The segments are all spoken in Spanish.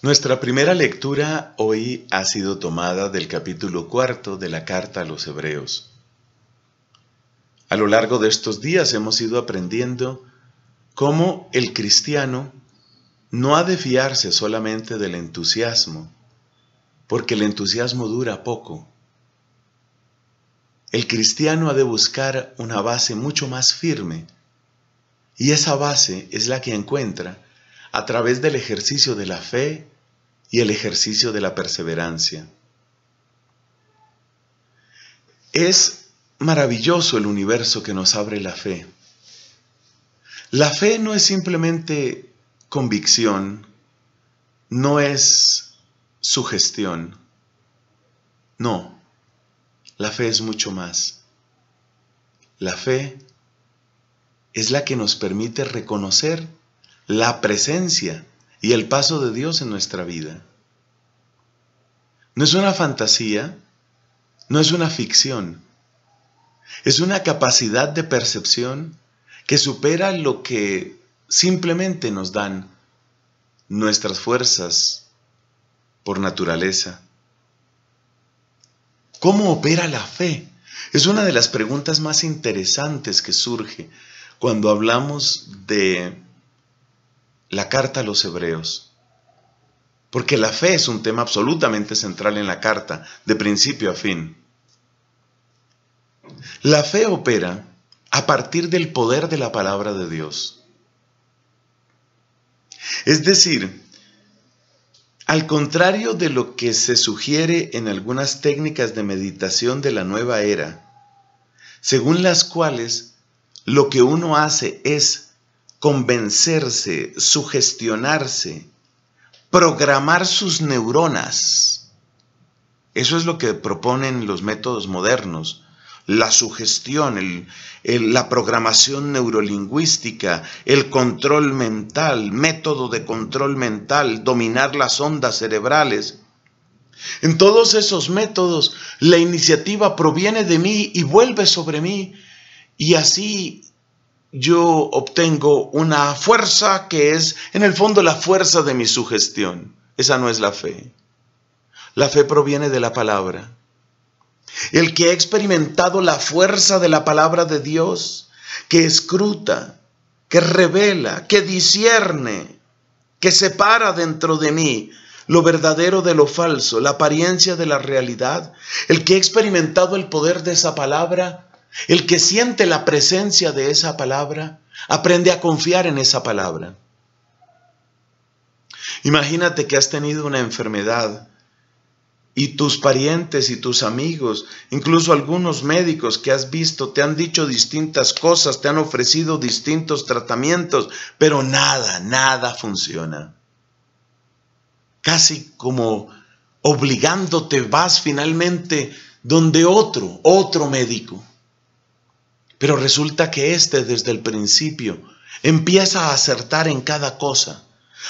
Nuestra primera lectura hoy ha sido tomada del capítulo cuarto de la carta a los Hebreos. A lo largo de estos días hemos ido aprendiendo cómo el cristiano no ha de fiarse solamente del entusiasmo, porque el entusiasmo dura poco. El cristiano ha de buscar una base mucho más firme, y esa base es la que encuentra a través del ejercicio de la fe y el ejercicio de la perseverancia. Es maravilloso el universo que nos abre la fe. La fe no es simplemente convicción, no es sugestión. No, la fe es mucho más. La fe es la que nos permite reconocer la presencia y el paso de Dios en nuestra vida. No es una fantasía, no es una ficción, es una capacidad de percepción que supera lo que simplemente nos dan nuestras fuerzas por naturaleza. ¿Cómo opera la fe? Es una de las preguntas más interesantes que surge cuando hablamos de la carta a los hebreos. Porque la fe es un tema absolutamente central en la carta, de principio a fin. La fe opera a partir del poder de la palabra de Dios. Es decir, al contrario de lo que se sugiere en algunas técnicas de meditación de la nueva era, según las cuales lo que uno hace es convencerse, sugestionarse, programar sus neuronas. Eso es lo que proponen los métodos modernos. La sugestión, la programación neurolingüística, el control mental, método de control mental, dominar las ondas cerebrales. En todos esos métodos, la iniciativa proviene de mí y vuelve sobre mí. Y así yo obtengo una fuerza que es en el fondo la fuerza de mi sugestión. Esa no es la fe. La fe proviene de la palabra. El que ha experimentado la fuerza de la palabra de Dios, que escruta, que revela, que discierne, que separa dentro de mí lo verdadero de lo falso, la apariencia de la realidad, el que ha experimentado el poder de esa palabra, el que siente la presencia de esa palabra, aprende a confiar en esa palabra. Imagínate que has tenido una enfermedad y tus parientes y tus amigos, incluso algunos médicos que has visto, te han dicho distintas cosas, te han ofrecido distintos tratamientos, pero nada, nada funciona. Casi como obligándote vas finalmente donde otro, otro médico. Pero resulta que este, desde el principio empieza a acertar en cada cosa.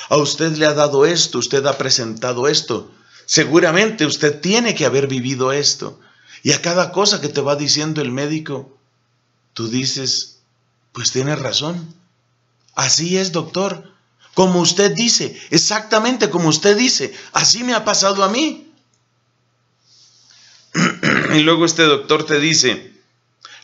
A usted le ha dado esto, usted ha presentado esto. Seguramente usted tiene que haber vivido esto. Y a cada cosa que te va diciendo el médico, tú dices, pues tiene razón. Así es, doctor. Como usted dice, exactamente como usted dice, así me ha pasado a mí. y luego este doctor te dice,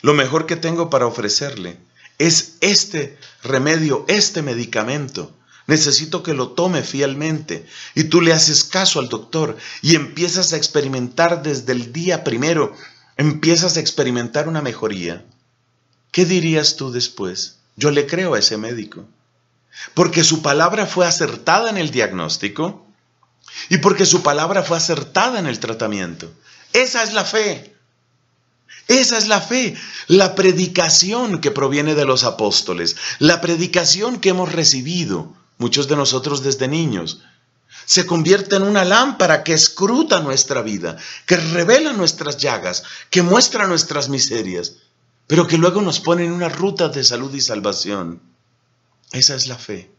lo mejor que tengo para ofrecerle es este remedio, este medicamento. Necesito que lo tome fielmente. Y tú le haces caso al doctor y empiezas a experimentar desde el día primero, empiezas a experimentar una mejoría. ¿Qué dirías tú después? Yo le creo a ese médico. Porque su palabra fue acertada en el diagnóstico y porque su palabra fue acertada en el tratamiento. Esa es la fe. Esa es la fe, la predicación que proviene de los apóstoles, la predicación que hemos recibido, muchos de nosotros desde niños, se convierte en una lámpara que escruta nuestra vida, que revela nuestras llagas, que muestra nuestras miserias, pero que luego nos pone en una ruta de salud y salvación. Esa es la fe.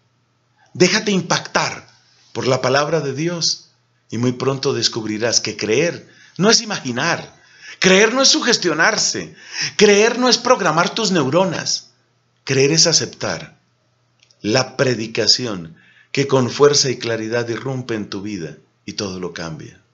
Déjate impactar por la palabra de Dios y muy pronto descubrirás que creer no es imaginar, Creer no es sugestionarse. Creer no es programar tus neuronas. Creer es aceptar la predicación que con fuerza y claridad irrumpe en tu vida y todo lo cambia.